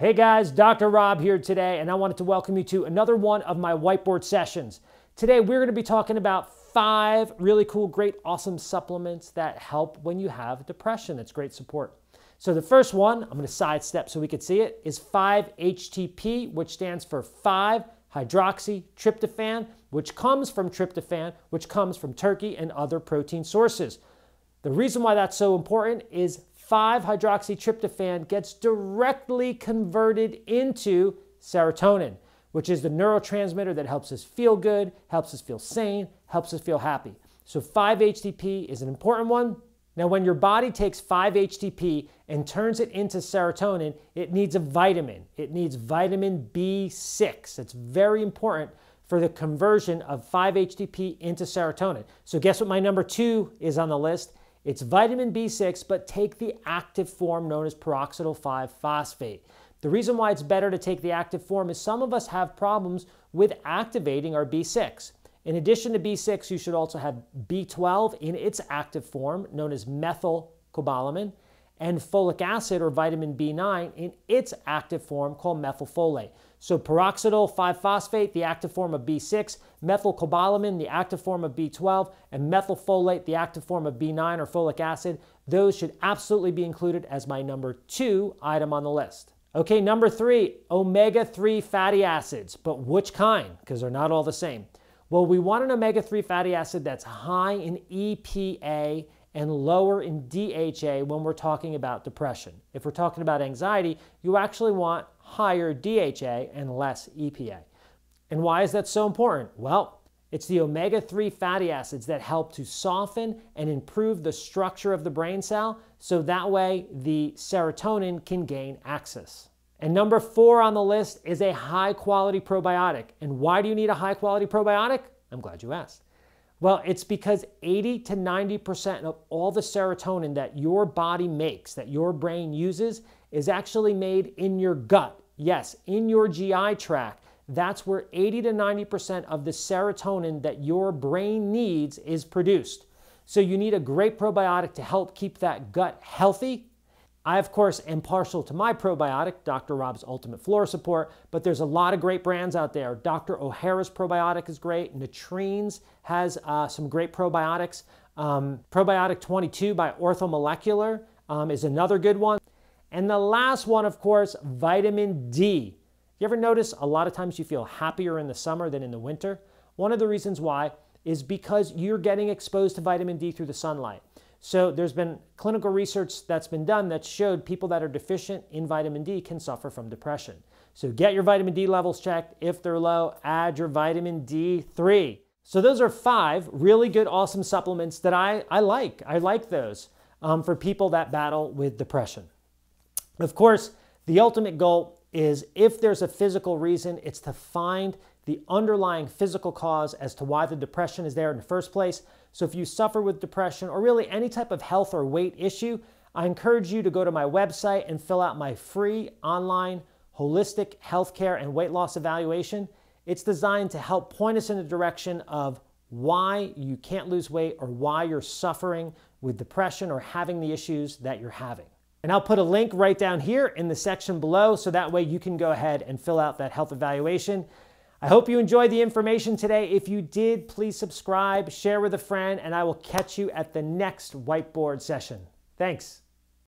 Hey guys, Dr. Rob here today, and I wanted to welcome you to another one of my whiteboard sessions. Today, we're going to be talking about five really cool, great, awesome supplements that help when you have depression. That's great support. So, the first one, I'm going to sidestep so we can see it, is 5-HTP, which stands for 5 hydroxytryptophan, which comes from tryptophan, which comes from turkey and other protein sources. The reason why that's so important is 5 hydroxytryptophan gets directly converted into serotonin, which is the neurotransmitter that helps us feel good, helps us feel sane, helps us feel happy. So 5 HTP is an important one. Now, when your body takes 5 HTP and turns it into serotonin, it needs a vitamin. It needs vitamin B6. It's very important for the conversion of 5 HTP into serotonin. So, guess what my number two is on the list? It's vitamin B6, but take the active form known as peroxidal 5 phosphate. The reason why it's better to take the active form is some of us have problems with activating our B6. In addition to B6, you should also have B12 in its active form, known as methylcobalamin and folic acid or vitamin B9 in its active form called methylfolate. So peroxidol 5-phosphate, the active form of B6, methylcobalamin, the active form of B12, and methylfolate, the active form of B9 or folic acid, those should absolutely be included as my number two item on the list. Okay, number three, omega-3 fatty acids, but which kind? Because they're not all the same. Well, we want an omega-3 fatty acid that's high in EPA and lower in DHA when we're talking about depression. If we're talking about anxiety, you actually want higher DHA and less EPA. And why is that so important? Well, it's the omega 3 fatty acids that help to soften and improve the structure of the brain cell so that way the serotonin can gain access. And number four on the list is a high quality probiotic. And why do you need a high quality probiotic? I'm glad you asked. Well, it's because 80 to 90% of all the serotonin that your body makes, that your brain uses, is actually made in your gut. Yes, in your GI tract. That's where 80 to 90% of the serotonin that your brain needs is produced. So you need a great probiotic to help keep that gut healthy I, of course, am partial to my probiotic, Dr. Rob's Ultimate Flora Support, but there's a lot of great brands out there. Dr. O'Hara's probiotic is great. Nutrine's has uh, some great probiotics. Um, probiotic 22 by Orthomolecular um, is another good one. And the last one, of course, vitamin D. You ever notice a lot of times you feel happier in the summer than in the winter? One of the reasons why is because you're getting exposed to vitamin D through the sunlight. So there's been clinical research that's been done that showed people that are deficient in vitamin D can suffer from depression. So get your vitamin D levels checked. If they're low, add your vitamin D3. So those are five really good, awesome supplements that I, I like. I like those um, for people that battle with depression. Of course, the ultimate goal is if there's a physical reason, it's to find the underlying physical cause as to why the depression is there in the first place. So if you suffer with depression or really any type of health or weight issue, I encourage you to go to my website and fill out my free online holistic healthcare and weight loss evaluation. It's designed to help point us in the direction of why you can't lose weight or why you're suffering with depression or having the issues that you're having. And I'll put a link right down here in the section below so that way you can go ahead and fill out that health evaluation. I hope you enjoyed the information today. If you did, please subscribe, share with a friend, and I will catch you at the next whiteboard session. Thanks.